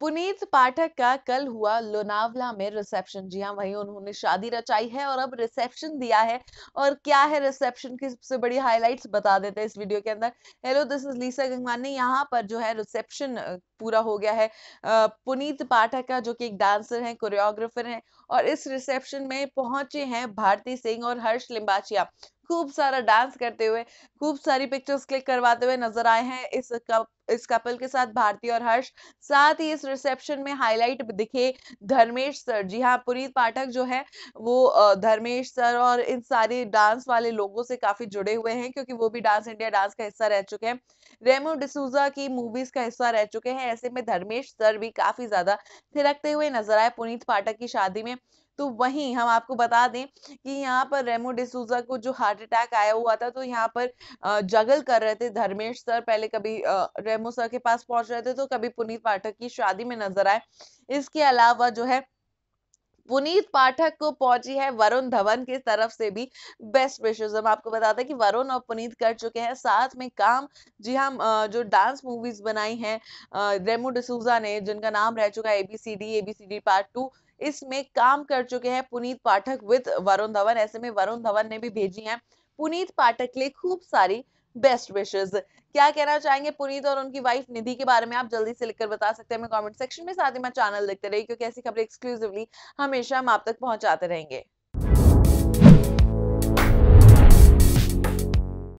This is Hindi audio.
पुनीत पाठक का कल हुआ लोनावला में रिसेप्शन जी हाँ वही उन्होंने शादी रचाई है और अब रिसेप्शन दिया है और क्या है रिसेप्शन की सबसे बड़ी हाइलाइट्स बता देते हैं इस वीडियो के अंदर hello this is Lisa Gangwani यहाँ पर जो है रिसेप्शन पूरा हो गया है पुनीत पाठक का जो कि एक डांसर हैं कोरियोग्राफर हैं और इस रिसेप्शन में पहुंचे हैं भारती सिंह और हर्ष लिम्बाचिया खूब सारा डांस करते हुए खूब सारी पिक्चर्स क्लिक करवाते हुए नजर आए हैं इस कप इस कपल के साथ भारती और हर्ष साथ ही इस रिसेप्शन में हाईलाइट दिखे धर्मेश सर जी हाँ पुनीत पाठक जो है वो धर्मेश सर और इन सारे डांस वाले लोगों से काफी जुड़े हुए हैं क्योंकि वो भी डांस इंडिया डांस का हिस्सा रह चुके हैं रेमो डिसूजा की मूवीज का हिस्सा रह चुके हैं ऐसे में धर्मेश सर भी काफी ज्यादा थिरकते हुए नजर आए पुनीत पाठक की शादी में तो वहीं हम आपको बता दें कि यहाँ पर रेमो डिसूजा को जो हार्ट अटैक आया हुआ था तो यहाँ पर जगल कर रहे थे धर्मेश सर पहले कभी रेमो सर के पास पहुंच रहे थे तो कभी पुनीत पाठक की शादी में नजर आए इसके अलावा जो है पुनीत पाठक को पहुंची है वरुण धवन की तरफ से भी बेस्ट विशेष हम आपको बता दें कि वरुण और पुनीत कर चुके हैं साथ में काम जी हम हाँ, जो डांस मूवीज बनाई हैं रेमो डिसूजा ने जिनका नाम रह चुका है एबीसीडी एबीसीडी पार्ट टू इसमें काम कर चुके हैं पुनीत पाठक विद वरुण धवन ऐसे में वरुण धवन ने भी भेजी है पुनीत पाठक के लिए खूब सारी बेस्ट विशेष क्या कहना चाहेंगे पुनीत और उनकी वाइफ निधि के बारे में आप जल्दी से लिखकर बता सकते हैं हमें कमेंट सेक्शन में साथ ही मैं चैनल देखते रहिए क्योंकि ऐसी खबरें एक्सक्लूसिवली हमेशा हम आप तक पहुंचाते रहेंगे